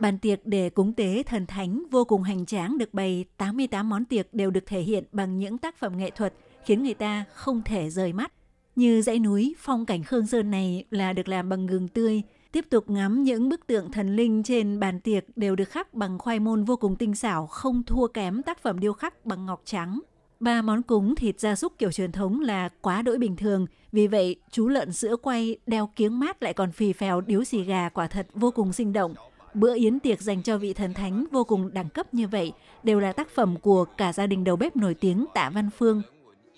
Bàn tiệc để cúng tế thần thánh vô cùng hoành tráng được bày 88 món tiệc đều được thể hiện bằng những tác phẩm nghệ thuật khiến người ta không thể rời mắt. Như dãy núi, phong cảnh Khương Sơn này là được làm bằng gừng tươi, tiếp tục ngắm những bức tượng thần linh trên bàn tiệc đều được khắc bằng khoai môn vô cùng tinh xảo, không thua kém tác phẩm điêu khắc bằng ngọc trắng. Ba món cúng thịt gia súc kiểu truyền thống là quá đỗi bình thường, vì vậy chú lợn sữa quay đeo kiếng mát lại còn phì phèo điếu xì gà quả thật vô cùng sinh động, Bữa yến tiệc dành cho vị thần thánh vô cùng đẳng cấp như vậy đều là tác phẩm của cả gia đình đầu bếp nổi tiếng Tạ Văn Phương.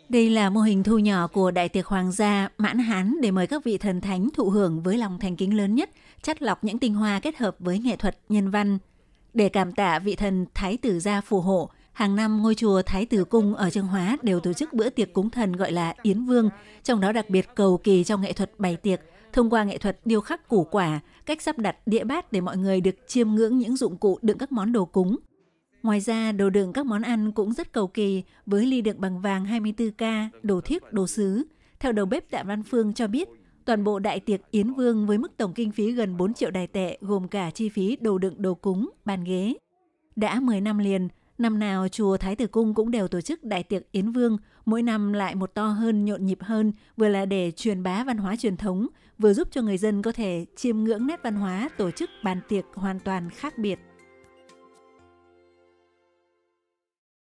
Đây là mô hình thu nhỏ của Đại tiệc Hoàng gia Mãn Hán để mời các vị thần thánh thụ hưởng với lòng thành kính lớn nhất, chắt lọc những tinh hoa kết hợp với nghệ thuật, nhân văn. Để cảm tạ vị thần Thái tử gia phù hộ, hàng năm ngôi chùa Thái Tử Cung ở Trương Hóa đều tổ chức bữa tiệc cúng thần gọi là Yến Vương, trong đó đặc biệt cầu kỳ trong nghệ thuật bày tiệc – thông qua nghệ thuật điêu khắc củ quả, cách sắp đặt đĩa bát để mọi người được chiêm ngưỡng những dụng cụ đựng các món đồ cúng. Ngoài ra, đồ đựng các món ăn cũng rất cầu kỳ với ly đựng bằng vàng 24K, đồ thiếc, đồ sứ. Theo đầu bếp Tạ Văn Phương cho biết, toàn bộ đại tiệc Yến Vương với mức tổng kinh phí gần 4 triệu đài tệ gồm cả chi phí đồ đựng đồ cúng, bàn ghế. Đã 10 năm liền, Năm nào chùa Thái Tử Cung cũng đều tổ chức đại tiệc Yến Vương, mỗi năm lại một to hơn, nhộn nhịp hơn, vừa là để truyền bá văn hóa truyền thống, vừa giúp cho người dân có thể chiêm ngưỡng nét văn hóa tổ chức bàn tiệc hoàn toàn khác biệt.